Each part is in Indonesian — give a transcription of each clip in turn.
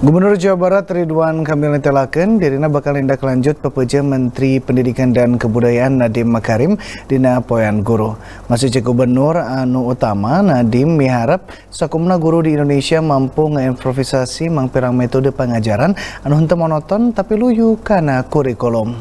Gubernur Jawa Barat Ridwan Kamil netelaken dirina bakal tindak lanjut pepeja Menteri Pendidikan dan Kebudayaan Nadiem Makarim dina Poyan guru. Masih cek gubernur anu utama Nadiem, miharap sakumna guru di Indonesia mampu ngeimprovisasi mangpirang metode pengajaran anu henteu monoton tapi luyu kana kurikulum.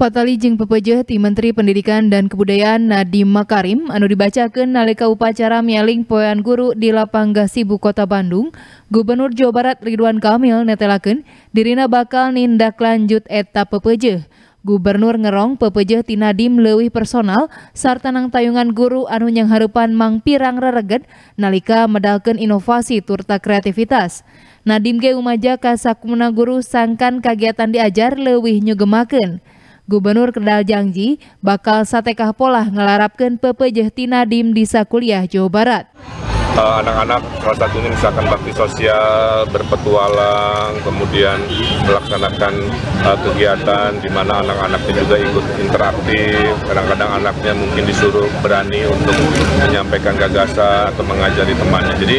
Patali jeung pepeujeuh ti Menteri Pendidikan dan Kebudayaan Nadiem Makarim anu dibacakeun nalika upacara mialing poean guru di Lapangga Sibu Kota Bandung, Gubernur Jawa Barat Ridwan Kamil netelaken dirina bakal nindak lanjut eta pepejeh. Gubernur ngerong pepejeh ti Nadiem leuwih personal sarta nang tayungan guru anu nyang harepan mang pirang rereged nalika medalkeun inovasi turta kreativitas. Nadiem ge umaja ka guru sangkan kegiatan diajar leuwih nyugemaken. Gubernur Kendal janji bakal satekah polah ngelarapkan pepejeh tinadim di Sakuliah Jawa Barat. Eh, anak-anak uh, salah satunya misalkan bakti sosial, berpetualang, kemudian melaksanakan uh, kegiatan di mana anak-anaknya juga ikut interaktif, kadang-kadang anaknya mungkin disuruh berani untuk menyampaikan gagasan atau mengajari temannya. Jadi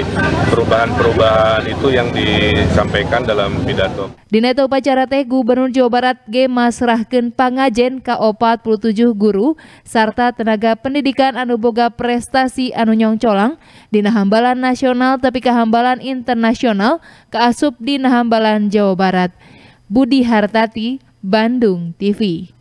perubahan-perubahan itu yang disampaikan dalam pidato. Di Neto Upacara Teh Gubernur Jawa Barat G. Masrahken Pangajen KO 47 guru, serta tenaga pendidikan Anuboga Prestasi Anu Nyongcolang, Dinaham Hambalan Nasional tapi kehambalan Internasional ke Asup di Hambalan Jawa Barat. Budi Hartati, Bandung TV.